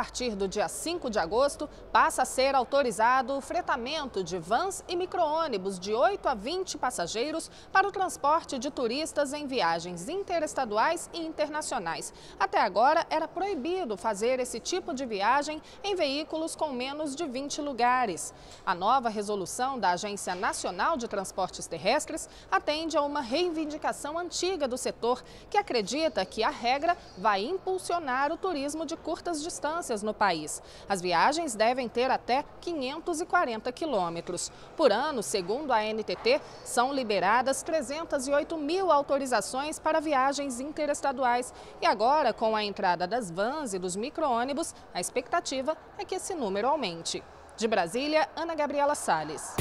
partir do dia 5 de agosto, passa a ser autorizado o fretamento de vans e micro-ônibus de 8 a 20 passageiros para o transporte de turistas em viagens interestaduais e internacionais. Até agora, era proibido fazer esse tipo de viagem em veículos com menos de 20 lugares. A nova resolução da Agência Nacional de Transportes Terrestres atende a uma reivindicação antiga do setor, que acredita que a regra vai impulsionar o turismo de curtas distâncias no país. As viagens devem ter até 540 quilômetros. Por ano, segundo a NTT, são liberadas 308 mil autorizações para viagens interestaduais. E agora, com a entrada das vans e dos micro-ônibus, a expectativa é que esse número aumente. De Brasília, Ana Gabriela Salles.